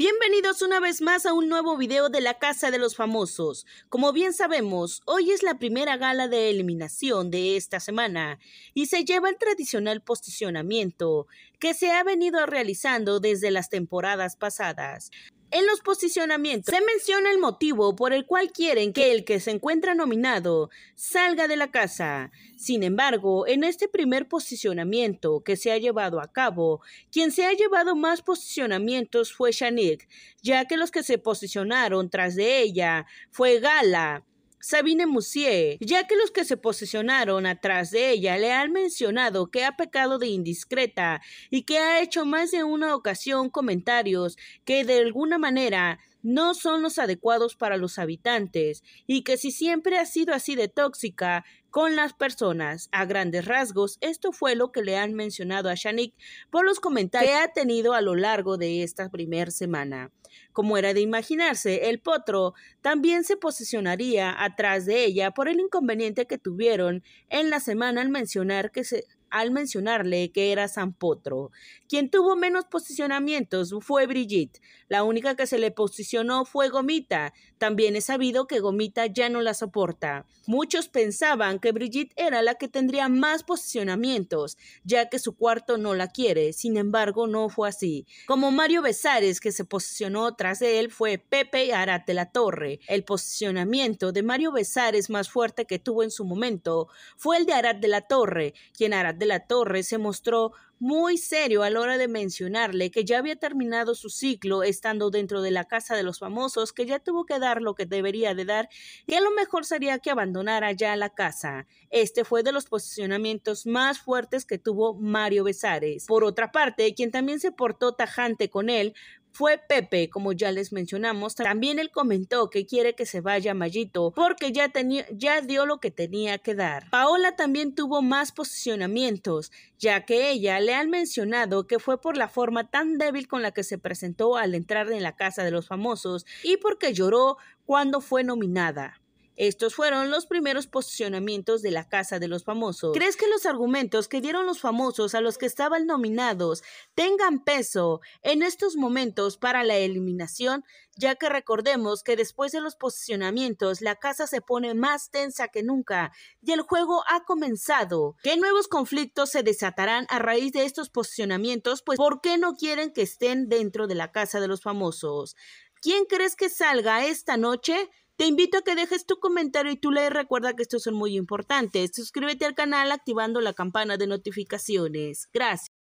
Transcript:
Bienvenidos una vez más a un nuevo video de la Casa de los Famosos. Como bien sabemos, hoy es la primera gala de eliminación de esta semana y se lleva el tradicional posicionamiento que se ha venido realizando desde las temporadas pasadas. En los posicionamientos se menciona el motivo por el cual quieren que el que se encuentra nominado salga de la casa. Sin embargo, en este primer posicionamiento que se ha llevado a cabo, quien se ha llevado más posicionamientos fue Shanique, ya que los que se posicionaron tras de ella fue Gala, Sabine Moussier, ya que los que se posicionaron atrás de ella le han mencionado que ha pecado de indiscreta y que ha hecho más de una ocasión comentarios que de alguna manera no son los adecuados para los habitantes y que si siempre ha sido así de tóxica con las personas. A grandes rasgos, esto fue lo que le han mencionado a Shanik por los comentarios que ha tenido a lo largo de esta primera semana. Como era de imaginarse, el potro también se posicionaría atrás de ella por el inconveniente que tuvieron en la semana al mencionar que se al mencionarle que era San Potro. Quien tuvo menos posicionamientos fue Brigitte. La única que se le posicionó fue Gomita. También es sabido que Gomita ya no la soporta. Muchos pensaban que Brigitte era la que tendría más posicionamientos, ya que su cuarto no la quiere. Sin embargo, no fue así. Como Mario Besares, que se posicionó tras de él, fue Pepe Arate La Torre. El posicionamiento de Mario Besares más fuerte que tuvo en su momento fue el de Arate de la Torre, quien Arat de la Torre se mostró muy serio a la hora de mencionarle que ya había terminado su ciclo estando dentro de la casa de los famosos, que ya tuvo que dar lo que debería de dar y a lo mejor sería que abandonara ya la casa. Este fue de los posicionamientos más fuertes que tuvo Mario Besares. Por otra parte, quien también se portó tajante con él fue Pepe, como ya les mencionamos. También él comentó que quiere que se vaya Mayito porque ya, ya dio lo que tenía que dar. Paola también tuvo más posicionamientos, ya que ella le han mencionado que fue por la forma tan débil con la que se presentó al entrar en la casa de los famosos y porque lloró cuando fue nominada. Estos fueron los primeros posicionamientos de la Casa de los Famosos. ¿Crees que los argumentos que dieron los famosos a los que estaban nominados tengan peso en estos momentos para la eliminación? Ya que recordemos que después de los posicionamientos la casa se pone más tensa que nunca y el juego ha comenzado. ¿Qué nuevos conflictos se desatarán a raíz de estos posicionamientos? Pues ¿por qué no quieren que estén dentro de la casa de los famosos? ¿Quién crees que salga esta noche? Te invito a que dejes tu comentario y tu like. Recuerda que estos son muy importantes. Suscríbete al canal activando la campana de notificaciones. Gracias.